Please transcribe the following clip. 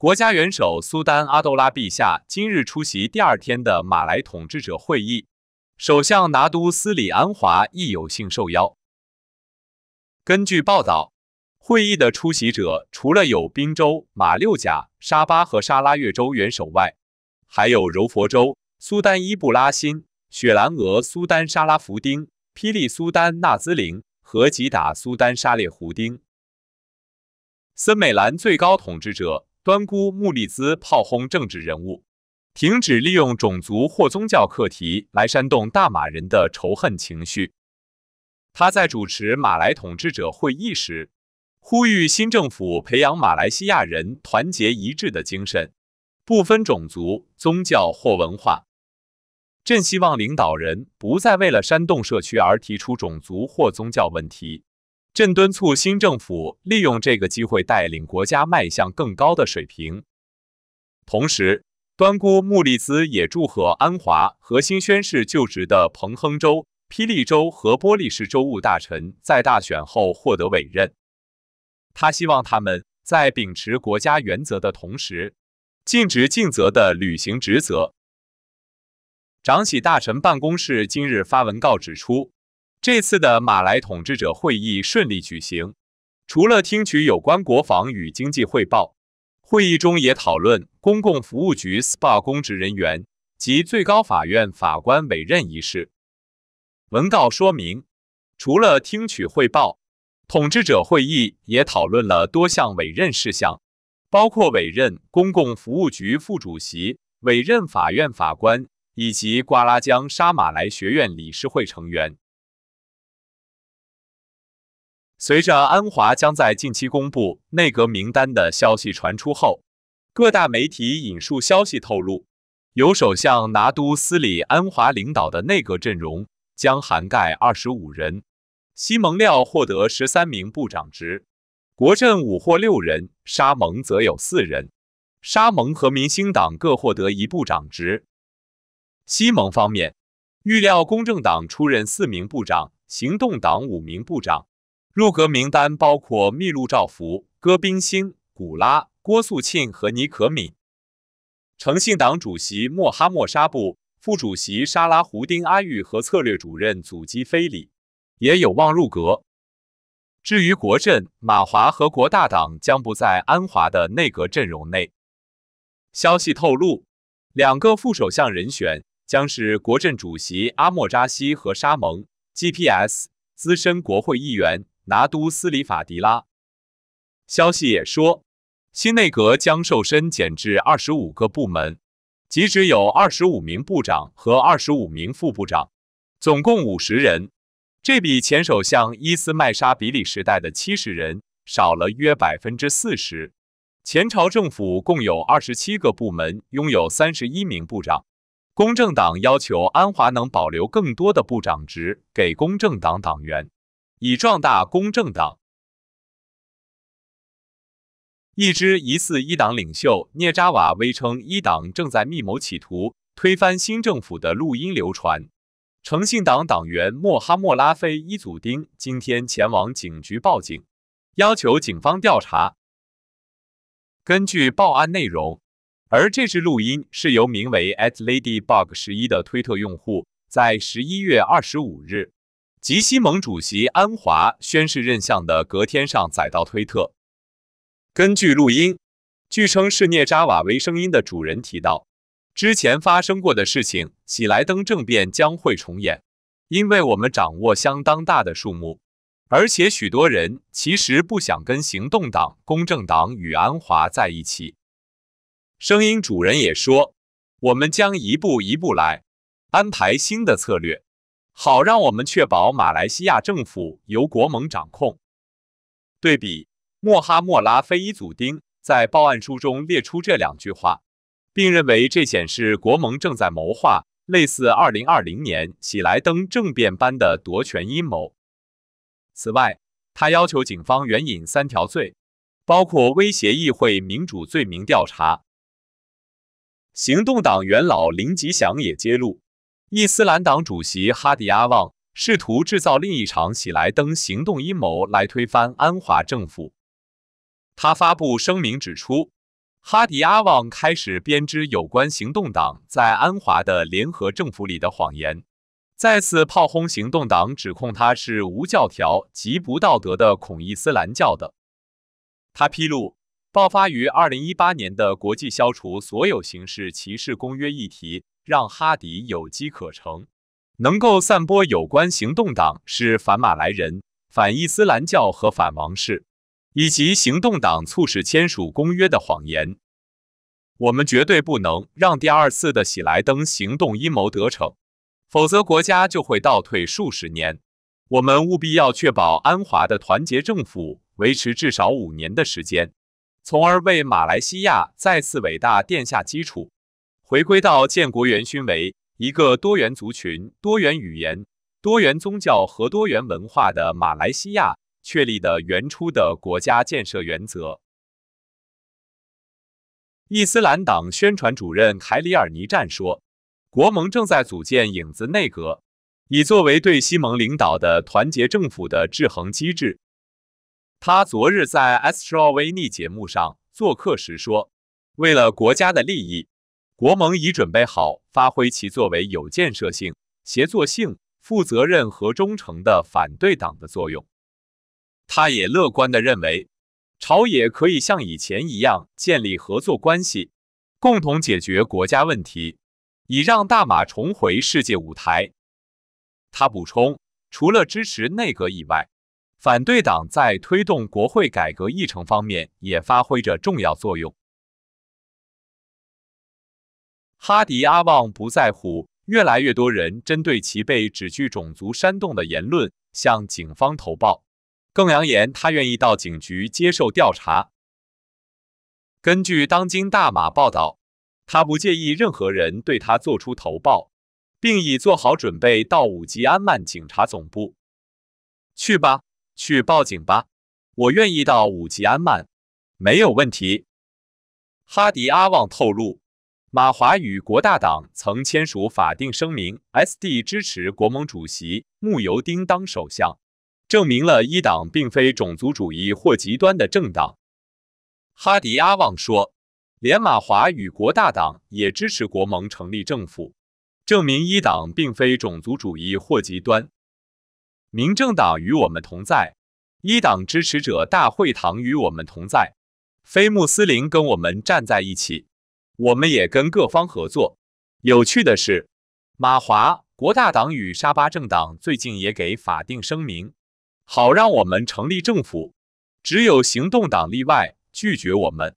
国家元首苏丹阿杜拉陛下今日出席第二天的马来统治者会议，首相拿督斯里安华亦有幸受邀。根据报道，会议的出席者除了有宾州、马六甲、沙巴和沙拉越州元首外，还有柔佛州苏丹伊布拉欣、雪兰莪苏丹沙拉福丁、霹雳苏丹纳兹林和吉打苏丹沙列胡丁、森美兰最高统治者。端姑穆立兹炮轰政治人物，停止利用种族或宗教课题来煽动大马人的仇恨情绪。他在主持马来统治者会议时，呼吁新政府培养马来西亚人团结一致的精神，不分种族、宗教或文化。朕希望领导人不再为了煽动社区而提出种族或宗教问题。正敦促新政府利用这个机会带领国家迈向更高的水平。同时，端姑穆立兹也祝贺安华和新宣誓就职的彭亨州、霹雳州和波利市州务大臣在大选后获得委任。他希望他们在秉持国家原则的同时，尽职尽责地履行职责。长喜大臣办公室今日发文告指出。这次的马来统治者会议顺利举行。除了听取有关国防与经济汇报，会议中也讨论公共服务局 s p a 公职人员及最高法院法官委任一事。文告说明，除了听取汇报，统治者会议也讨论了多项委任事项，包括委任公共服务局副主席、委任法院法官以及瓜拉江沙马来学院理事会成员。随着安华将在近期公布内阁名单的消息传出后，各大媒体引述消息透露，由首相拿督斯里安华领导的内阁阵容将涵盖二十五人。西蒙廖获得十三名部长职，国政五获六人，沙蒙则有四人。沙蒙和民兴党各获得一部长职。西蒙方面预料公正党出任四名部长，行动党五名部长。入阁名单包括秘鲁赵福、戈宾星、古拉、郭素沁和尼可敏。诚信党主席莫哈莫沙布、副主席沙拉胡丁阿玉和策略主任祖基菲里也有望入阁。至于国阵、马华和国大党将不在安华的内阁阵容内。消息透露，两个副首相人选将是国阵主席阿莫扎西和沙蒙 G P S 资深国会议员。拿督斯里法迪拉，消息也说，新内阁将瘦身减至二十五个部门，即只有二十五名部长和二十五名副部长，总共五十人。这比前首相伊斯麦沙比里时代的七十人少了约百分之四十。前朝政府共有二十七个部门，拥有三十一名部长。公正党要求安华能保留更多的部长职给公正党党员。以壮大公正党。一支疑似一党领袖涅扎瓦威称一党正在密谋企图推翻新政府的录音流传。诚信党党员莫哈莫拉菲伊祖丁今天前往警局报警，要求警方调查。根据报案内容，而这支录音是由名为 At Ladybug 十一的推特用户在十一月二十五日。吉西蒙主席安华宣誓任相的隔天上载到推特。根据录音，据称是涅扎瓦维声音的主人提到，之前发生过的事情，喜莱登政变将会重演，因为我们掌握相当大的数目，而且许多人其实不想跟行动党、公正党与安华在一起。声音主人也说，我们将一步一步来，安排新的策略。好，让我们确保马来西亚政府由国盟掌控。对比莫哈莫拉菲伊祖丁在报案书中列出这两句话，并认为这显示国盟正在谋划类似2020年喜莱登政变般的夺权阴谋。此外，他要求警方援引三条罪，包括威胁议会民主罪名调查。行动党元老林吉祥也揭露。伊斯兰党主席哈迪阿旺试图制造另一场喜来登行动阴谋来推翻安华政府。他发布声明指出，哈迪阿旺开始编织有关行动党在安华的联合政府里的谎言，再次炮轰行动党，指控他是无教条、及不道德的恐伊斯兰教的。他披露，爆发于2018年的国际消除所有形式歧视公约议题。让哈迪有机可乘，能够散播有关行动党是反马来人、反伊斯兰教和反王室，以及行动党促使签署公约的谎言。我们绝对不能让第二次的喜莱登行动阴谋得逞，否则国家就会倒退数十年。我们务必要确保安华的团结政府维持至少五年的时间，从而为马来西亚再次伟大奠下基础。回归到建国元勋为一个多元族群、多元语言、多元宗教和多元文化的马来西亚确立的原初的国家建设原则。伊斯兰党宣传主任凯里尔尼站说，国盟正在组建影子内阁，以作为对西盟领导的团结政府的制衡机制。他昨日在《Astro 维尼》节目上做客时说，为了国家的利益。国盟已准备好发挥其作为有建设性、协作性、负责任和忠诚的反对党的作用。他也乐观地认为，朝野可以像以前一样建立合作关系，共同解决国家问题，以让大马重回世界舞台。他补充，除了支持内阁以外，反对党在推动国会改革议程方面也发挥着重要作用。哈迪阿旺不在乎，越来越多人针对其被指具种族煽动的言论向警方投报，更扬言他愿意到警局接受调查。根据《当今大马》报道，他不介意任何人对他做出投报，并已做好准备到五吉安曼警察总部去吧，去报警吧，我愿意到五吉安曼，没有问题。哈迪阿旺透露。马华与国大党曾签署法定声明，SD 支持国盟主席慕尤丁当首相，证明了一党并非种族主义或极端的政党。哈迪阿旺说，连马华与国大党也支持国盟成立政府，证明一党并非种族主义或极端。民政党与我们同在，一党支持者大会堂与我们同在，非穆斯林跟我们站在一起。我们也跟各方合作。有趣的是，马华国大党与沙巴政党最近也给法定声明，好让我们成立政府。只有行动党例外，拒绝我们。